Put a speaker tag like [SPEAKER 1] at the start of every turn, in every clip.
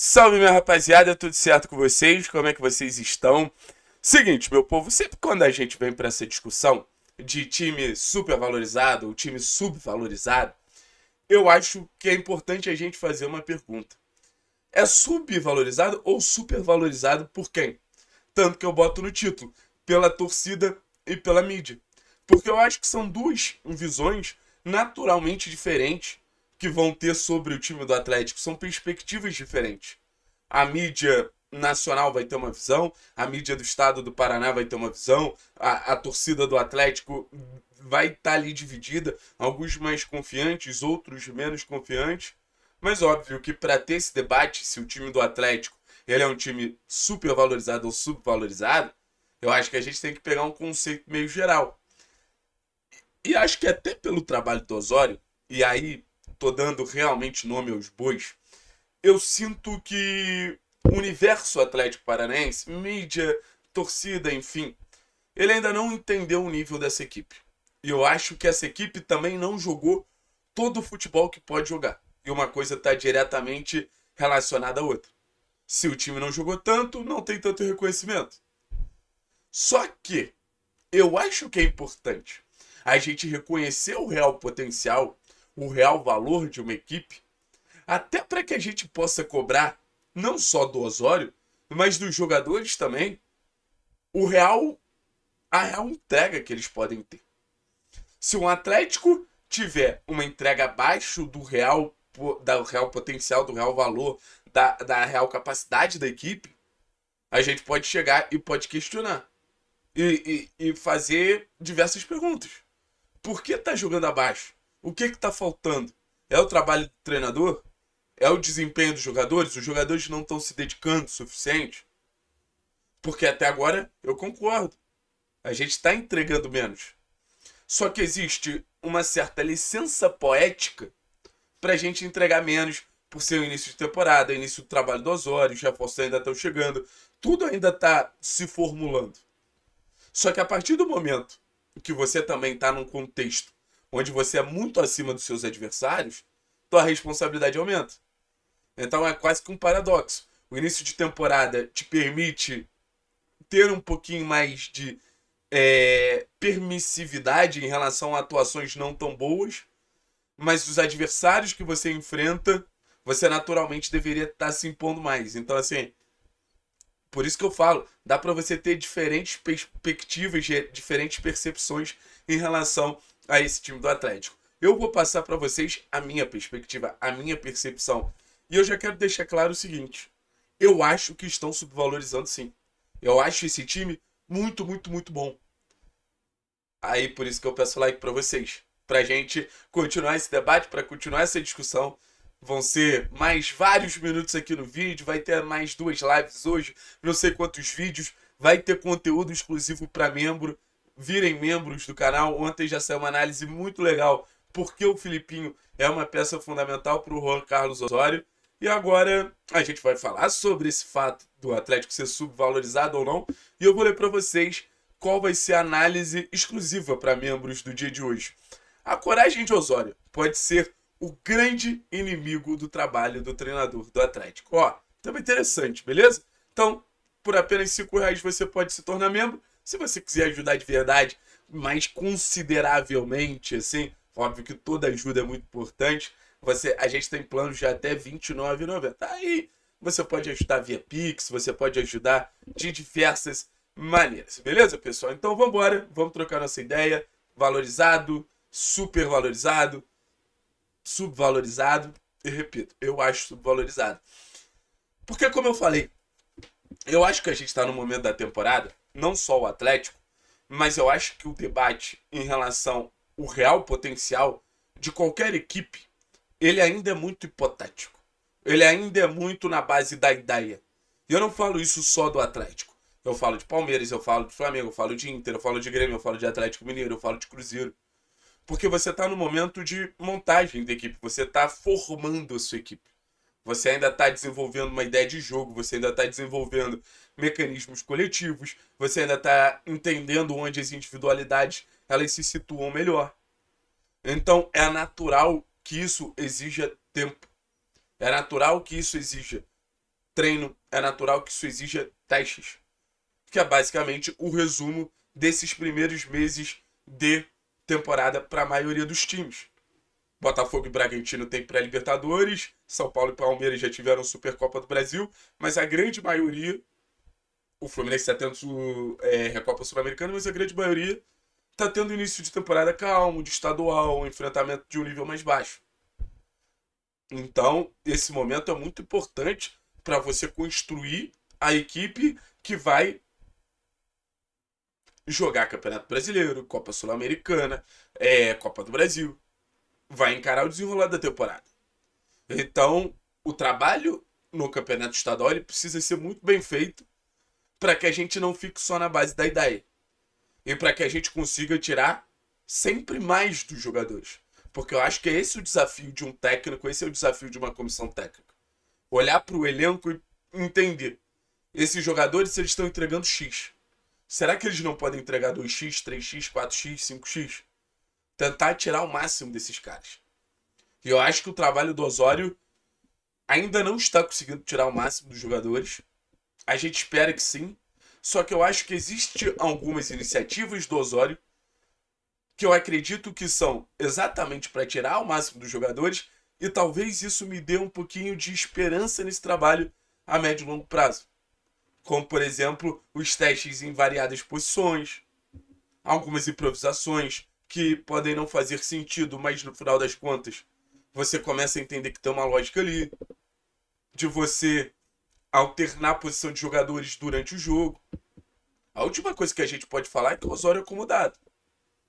[SPEAKER 1] Salve, minha rapaziada, tudo certo com vocês? Como é que vocês estão? Seguinte, meu povo, sempre quando a gente vem para essa discussão de time supervalorizado ou time subvalorizado, eu acho que é importante a gente fazer uma pergunta. É subvalorizado ou supervalorizado por quem? Tanto que eu boto no título, pela torcida e pela mídia. Porque eu acho que são duas visões naturalmente diferentes que vão ter sobre o time do Atlético. São perspectivas diferentes. A mídia nacional vai ter uma visão, a mídia do estado do Paraná vai ter uma visão, a, a torcida do Atlético vai estar tá ali dividida, alguns mais confiantes, outros menos confiantes. Mas óbvio que para ter esse debate se o time do Atlético ele é um time super valorizado ou subvalorizado, eu acho que a gente tem que pegar um conceito meio geral. E acho que até pelo trabalho do Osório, e aí tô dando realmente nome aos bois, eu sinto que o universo Atlético Paranense, mídia, torcida, enfim, ele ainda não entendeu o nível dessa equipe. E eu acho que essa equipe também não jogou todo o futebol que pode jogar. E uma coisa está diretamente relacionada à outra. Se o time não jogou tanto, não tem tanto reconhecimento. Só que eu acho que é importante a gente reconhecer o real potencial o real valor de uma equipe, até para que a gente possa cobrar não só do Osório, mas dos jogadores também, o real a real entrega que eles podem ter. Se um Atlético tiver uma entrega abaixo do real da real potencial, do real valor, da, da real capacidade da equipe, a gente pode chegar e pode questionar. E, e, e fazer diversas perguntas. Por que tá jogando abaixo? O que está faltando? É o trabalho do treinador? É o desempenho dos jogadores? Os jogadores não estão se dedicando o suficiente? Porque até agora eu concordo. A gente está entregando menos. Só que existe uma certa licença poética para a gente entregar menos por ser o início de temporada, início do trabalho do Osório, os reforços ainda estão chegando, tudo ainda está se formulando. Só que a partir do momento que você também está num contexto onde você é muito acima dos seus adversários, tua responsabilidade aumenta. Então é quase que um paradoxo. O início de temporada te permite ter um pouquinho mais de é, permissividade em relação a atuações não tão boas, mas os adversários que você enfrenta, você naturalmente deveria estar tá se impondo mais. Então, assim, por isso que eu falo, dá para você ter diferentes perspectivas, diferentes percepções em relação a esse time do Atlético. Eu vou passar para vocês a minha perspectiva, a minha percepção. E eu já quero deixar claro o seguinte: eu acho que estão subvalorizando sim. Eu acho esse time muito, muito, muito bom. Aí por isso que eu peço like para vocês, pra gente continuar esse debate, para continuar essa discussão. Vão ser mais vários minutos aqui no vídeo, vai ter mais duas lives hoje, não sei quantos vídeos, vai ter conteúdo exclusivo para membro virem membros do canal. Ontem já saiu uma análise muito legal porque o Filipinho é uma peça fundamental para o Juan Carlos Osório. E agora a gente vai falar sobre esse fato do Atlético ser subvalorizado ou não. E eu vou ler para vocês qual vai ser a análise exclusiva para membros do dia de hoje. A coragem de Osório pode ser o grande inimigo do trabalho do treinador do Atlético. Ó, também interessante, beleza? Então, por apenas R$ reais você pode se tornar membro. Se você quiser ajudar de verdade, mais consideravelmente, assim, óbvio que toda ajuda é muito importante. Você, a gente tem planos de até R$29,90. Tá aí você pode ajudar via Pix, você pode ajudar de diversas maneiras. Beleza, pessoal? Então vamos embora, vamos trocar nossa ideia. Valorizado, super valorizado, subvalorizado. E repito, eu acho subvalorizado. Porque, como eu falei, eu acho que a gente está no momento da temporada não só o Atlético, mas eu acho que o debate em relação ao real potencial de qualquer equipe, ele ainda é muito hipotético. Ele ainda é muito na base da ideia. E eu não falo isso só do Atlético. Eu falo de Palmeiras, eu falo de Flamengo, eu falo de Inter, eu falo de Grêmio, eu falo de Atlético Mineiro, eu falo de Cruzeiro. Porque você está no momento de montagem da equipe, você está formando a sua equipe. Você ainda está desenvolvendo uma ideia de jogo, você ainda está desenvolvendo mecanismos coletivos, você ainda está entendendo onde as individualidades elas se situam melhor. Então é natural que isso exija tempo. É natural que isso exija treino, é natural que isso exija testes. Que é basicamente o resumo desses primeiros meses de temporada para a maioria dos times. Botafogo e Bragantino têm pré-Libertadores, São Paulo e Palmeiras já tiveram Supercopa do Brasil, mas a grande maioria, o Fluminense está tendo é, Recopa Sul-Americana, mas a grande maioria está tendo início de temporada calmo, de estadual, um enfrentamento de um nível mais baixo. Então, esse momento é muito importante para você construir a equipe que vai jogar Campeonato Brasileiro, Copa Sul-Americana, é, Copa do Brasil vai encarar o desenrolar da temporada. Então, o trabalho no Campeonato Estadual ele precisa ser muito bem feito para que a gente não fique só na base da ideia. E para que a gente consiga tirar sempre mais dos jogadores. Porque eu acho que esse é o desafio de um técnico, esse é o desafio de uma comissão técnica. Olhar para o elenco e entender. Esses jogadores, eles estão entregando X. Será que eles não podem entregar 2x, 3x, 4x, 5x? tentar tirar o máximo desses caras. E eu acho que o trabalho do Osório ainda não está conseguindo tirar o máximo dos jogadores. A gente espera que sim. Só que eu acho que existe algumas iniciativas do Osório que eu acredito que são exatamente para tirar o máximo dos jogadores e talvez isso me dê um pouquinho de esperança nesse trabalho a médio e longo prazo. Como, por exemplo, os testes em variadas posições, algumas improvisações, que podem não fazer sentido, mas no final das contas você começa a entender que tem uma lógica ali, de você alternar a posição de jogadores durante o jogo. A última coisa que a gente pode falar é que o Osório é acomodado.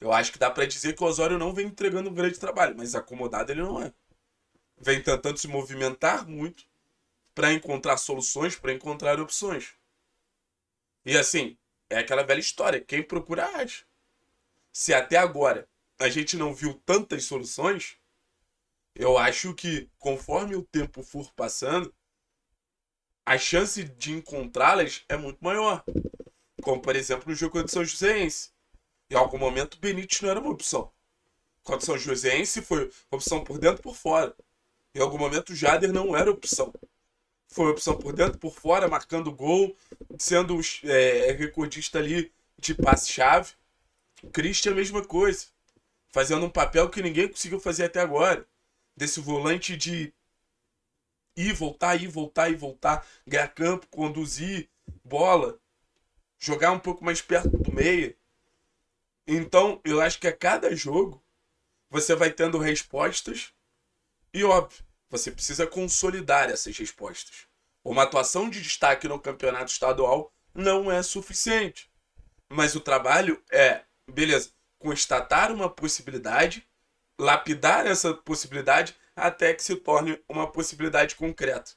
[SPEAKER 1] Eu acho que dá para dizer que o Osório não vem entregando um grande trabalho, mas acomodado ele não é. Vem tentando se movimentar muito para encontrar soluções, para encontrar opções. E assim, é aquela velha história: quem procura acha se até agora a gente não viu tantas soluções, eu acho que conforme o tempo for passando, a chance de encontrá-las é muito maior. Como, por exemplo, no jogo contra o São Joséense. Em algum momento, o Benítez não era uma opção. Contra o São Joséense, foi opção por dentro por fora. Em algum momento, o Jader não era opção. Foi opção por dentro por fora, marcando gol, sendo é, recordista ali de passe-chave. Christian, é a mesma coisa. Fazendo um papel que ninguém conseguiu fazer até agora. Desse volante de ir, voltar, ir, voltar, ir, voltar, ganhar campo, conduzir, bola, jogar um pouco mais perto do meia. Então, eu acho que a cada jogo você vai tendo respostas e, óbvio, você precisa consolidar essas respostas. Uma atuação de destaque no campeonato estadual não é suficiente, mas o trabalho é Beleza, constatar uma possibilidade, lapidar essa possibilidade até que se torne uma possibilidade concreta.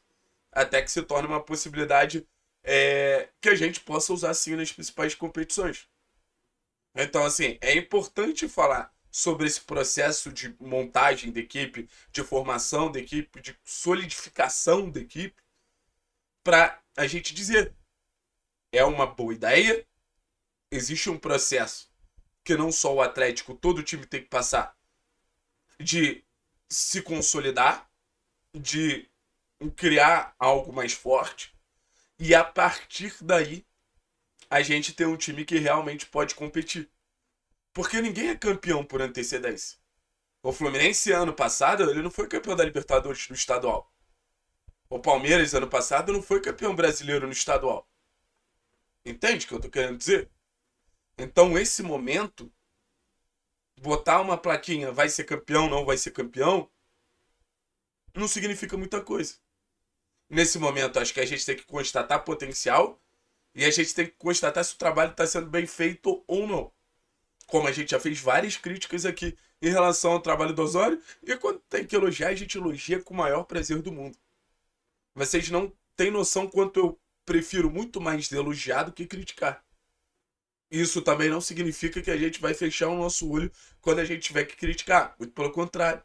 [SPEAKER 1] Até que se torne uma possibilidade é, que a gente possa usar sim nas principais competições. Então, assim, é importante falar sobre esse processo de montagem da equipe, de formação da equipe, de solidificação da equipe, para a gente dizer é uma boa ideia, existe um processo que não só o Atlético, todo o time tem que passar de se consolidar, de criar algo mais forte e a partir daí a gente tem um time que realmente pode competir. Porque ninguém é campeão por antecedência. O Fluminense ano passado, ele não foi campeão da Libertadores no estadual. O Palmeiras ano passado não foi campeão brasileiro no estadual. Entende o que eu tô querendo dizer? Então, esse momento, botar uma plaquinha, vai ser campeão, não vai ser campeão, não significa muita coisa. Nesse momento, acho que a gente tem que constatar potencial e a gente tem que constatar se o trabalho está sendo bem feito ou não. Como a gente já fez várias críticas aqui em relação ao trabalho do Osório, e quando tem que elogiar, a gente elogia com o maior prazer do mundo. Vocês não têm noção quanto eu prefiro muito mais elogiar do que criticar. Isso também não significa que a gente vai fechar o nosso olho quando a gente tiver que criticar, muito pelo contrário.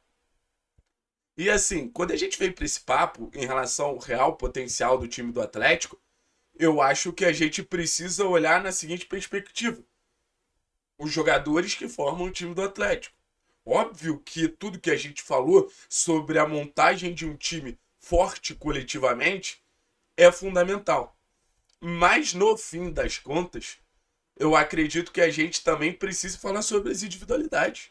[SPEAKER 1] E assim, quando a gente vem para esse papo em relação ao real potencial do time do Atlético, eu acho que a gente precisa olhar na seguinte perspectiva: os jogadores que formam o time do Atlético. Óbvio que tudo que a gente falou sobre a montagem de um time forte coletivamente é fundamental. Mas no fim das contas, eu acredito que a gente também precisa falar sobre as individualidades.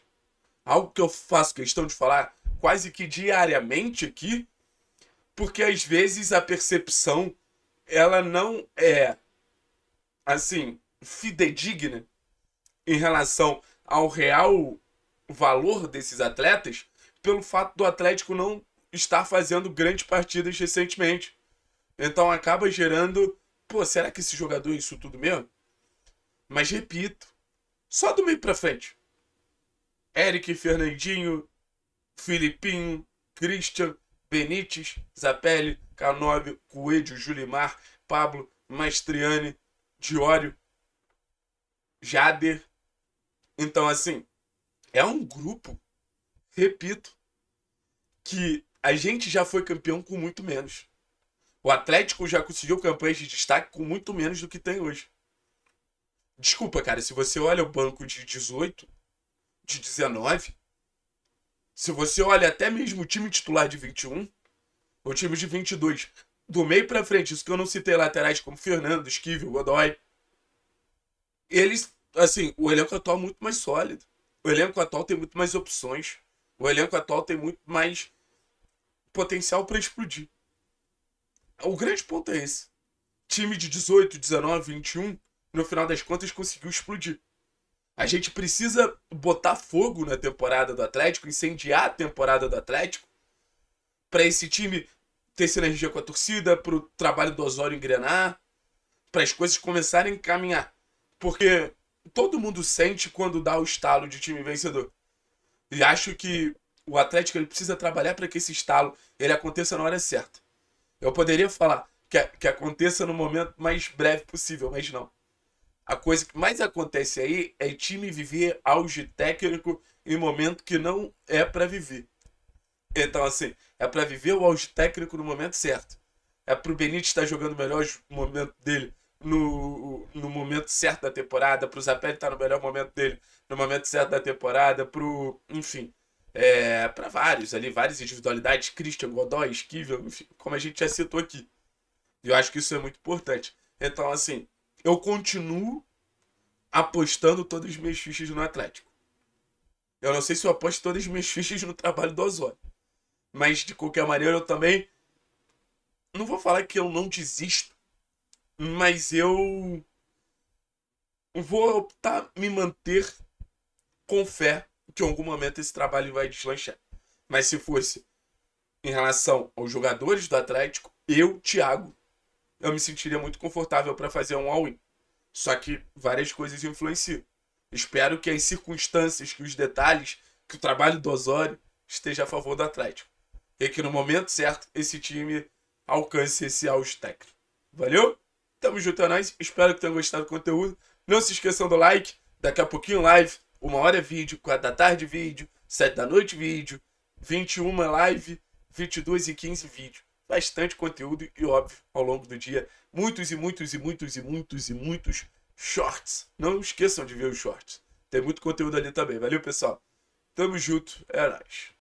[SPEAKER 1] Algo que eu faço questão de falar quase que diariamente aqui, porque às vezes a percepção ela não é assim fidedigna em relação ao real valor desses atletas pelo fato do Atlético não estar fazendo grandes partidas recentemente. Então acaba gerando, pô, será que esse jogador é isso tudo mesmo? Mas repito, só do meio pra frente. Eric, Fernandinho, Filipinho, Christian, Benítez, Zapelli, Canove, Coelho, Julimar, Pablo, Maestriani, Diório, Jader. Então, assim, é um grupo, repito, que a gente já foi campeão com muito menos. O Atlético já conseguiu campanhas de destaque com muito menos do que tem hoje. Desculpa, cara, se você olha o banco de 18, de 19, se você olha até mesmo o time titular de 21, o time de 22, do meio para frente, isso que eu não citei laterais como Fernando, Esquivel, Godoy, eles, assim, o elenco atual é muito mais sólido. O elenco atual tem muito mais opções. O elenco atual tem muito mais potencial para explodir. O grande ponto é esse. Time de 18, 19, 21 no final das contas conseguiu explodir. A gente precisa botar fogo na temporada do Atlético, incendiar a temporada do Atlético, para esse time ter sinergia com a torcida, para o trabalho do Osório engrenar, para as coisas começarem a caminhar. Porque todo mundo sente quando dá o estalo de time vencedor. E acho que o Atlético ele precisa trabalhar para que esse estalo ele aconteça na hora certa. Eu poderia falar que, que aconteça no momento mais breve possível, mas não. A coisa que mais acontece aí é time viver auge técnico em momento que não é para viver. Então, assim, é para viver o auge técnico no momento certo. É para o Benítez estar jogando melhor momento dele no, no momento certo da temporada, para o Zapelli estar no melhor momento dele no momento certo da temporada, para Enfim, é, para vários ali, várias individualidades, Christian, Godoy, Esquivel, enfim, como a gente já citou aqui. E eu acho que isso é muito importante. Então, assim, eu continuo apostando todas as minhas fichas no Atlético. Eu não sei se eu aposto todas as minhas fichas no trabalho do Osório. Mas de qualquer maneira eu também. Não vou falar que eu não desisto. Mas eu. Vou optar me manter com fé que em algum momento esse trabalho vai deslanchar. Mas se fosse em relação aos jogadores do Atlético, eu, Thiago, eu me sentiria muito confortável para fazer um all-in. Só que várias coisas influenciam. Espero que as circunstâncias, que os detalhes, que o trabalho do Osório esteja a favor do Atlético. E que no momento certo esse time alcance esse auge técnico. Valeu? Tamo junto a é nós. Espero que tenham gostado do conteúdo. Não se esqueçam do like. Daqui a pouquinho live. Uma hora é vídeo, quatro da tarde vídeo, sete da noite vídeo, 21 live, 22 e 15 vídeo bastante conteúdo e, óbvio, ao longo do dia, muitos e muitos e muitos e muitos e muitos shorts. Não esqueçam de ver os shorts. Tem muito conteúdo ali também. Valeu, pessoal. Tamo junto. É nóis.